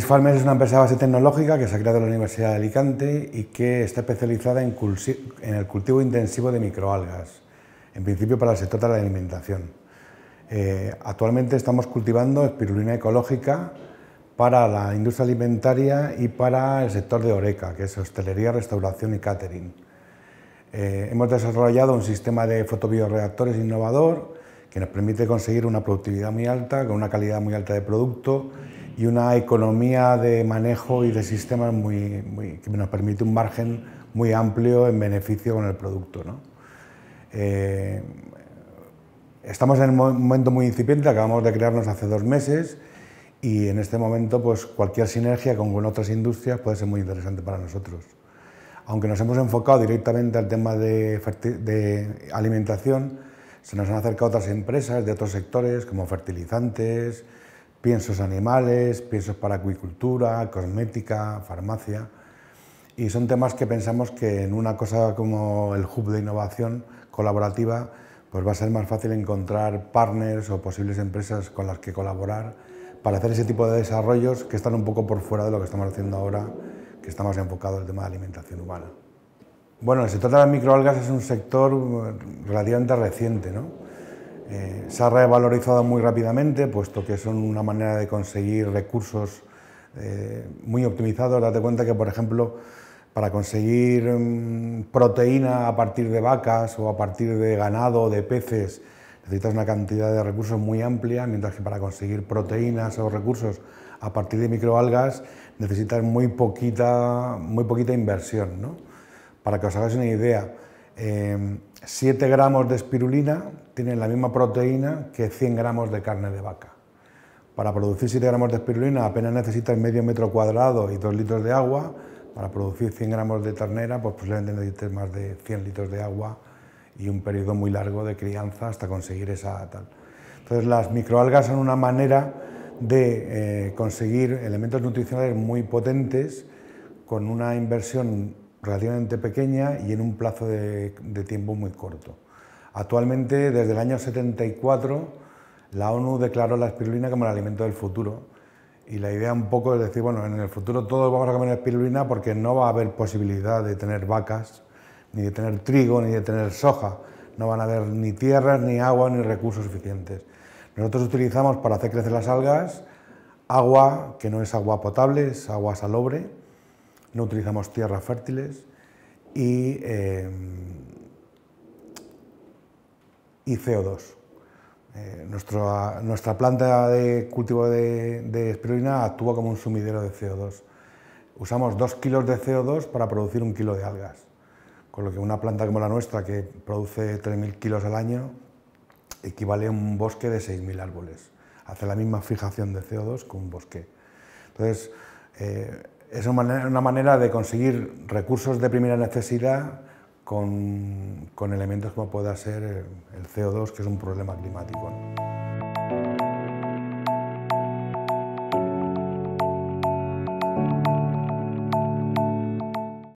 Space es una empresa de base tecnológica que se ha creado en la Universidad de Alicante y que está especializada en, el cultivo intensivo de microalgas, en principio para el sector de la alimentación. Eh, actualmente estamos cultivando espirulina ecológica para la industria alimentaria y para el sector de Oreca, que es hostelería, restauración y catering. Eh, hemos desarrollado un sistema de fotobioreactores innovador que nos permite conseguir una productividad muy alta, con una calidad muy alta de producto y una economía de manejo y de sistemas muy, que nos permite un margen muy amplio en beneficio con el producto. ¿no? Eh, estamos en un momento muy incipiente, acabamos de crearnos hace dos meses y en este momento pues, cualquier sinergia con, otras industrias puede ser muy interesante para nosotros. Aunque nos hemos enfocado directamente al tema de, de alimentación, se nos han acercado otras empresas de otros sectores como fertilizantes, piensos animales, piensos para acuicultura, cosmética, farmacia. Y son temas que pensamos que en una cosa como el hub de innovación colaborativa, pues va a ser más fácil encontrar partners o posibles empresas con las que colaborar para hacer ese tipo de desarrollos que están un poco por fuera de lo que estamos haciendo ahora, que estamos enfocados... ...en el tema de alimentación humana. Bueno, el sector de las microalgas es un sector relativamente reciente, ¿no? Eh, se ha revalorizado muy rápidamente, puesto que son una manera de conseguir recursos eh, muy optimizados. Date cuenta que, por ejemplo, para conseguir mm, proteína a partir de vacas o a partir de ganado o de peces, necesitas una cantidad de recursos muy amplia, mientras que para conseguir proteínas o recursos a partir de microalgas necesitas muy poquita, muy poquita inversión. Para que os hagáis una idea, 7 em, gramos de espirulina tienen la misma proteína que 100 gramos de carne de vaca. Para producir 7 gramos de espirulina apenas necesitas medio metro cuadrado y 2 litros de agua. Para producir 100 gramos de ternera, pues posiblemente necesites más de 100 litros de agua y un periodo muy largo de crianza hasta conseguir esa tal. Entonces las microalgas son una manera de eh, conseguir elementos nutricionales muy potentes con una inversión relativamente pequeña y en un plazo de, tiempo muy corto. Actualmente, desde el año 74, la ONU declaró la espirulina como el alimento del futuro y la idea un poco es decir, bueno, en el futuro todos vamos a comer espirulina porque no va a haber posibilidad de tener vacas, ni de tener trigo, ni de tener soja, no van a haber ni tierras, ni agua, ni recursos suficientes. Nosotros utilizamos para hacer crecer las algas agua que no es agua potable, es agua salobre, no utilizamos tierras fértiles y, eh, y CO2. Eh, nuestra, nuestra planta de cultivo de, espirulina actúa como un sumidero de CO2. Usamos dos kilos de CO2 para producir un kilo de algas, con lo que una planta como la nuestra, que produce 3.000 kilos al año, equivale a un bosque de 6.000 árboles. Hace la misma fijación de CO2 que un bosque. Entonces, eh, es una manera de conseguir recursos de primera necesidad con, con elementos como pueda ser el CO2, que es un problema climático.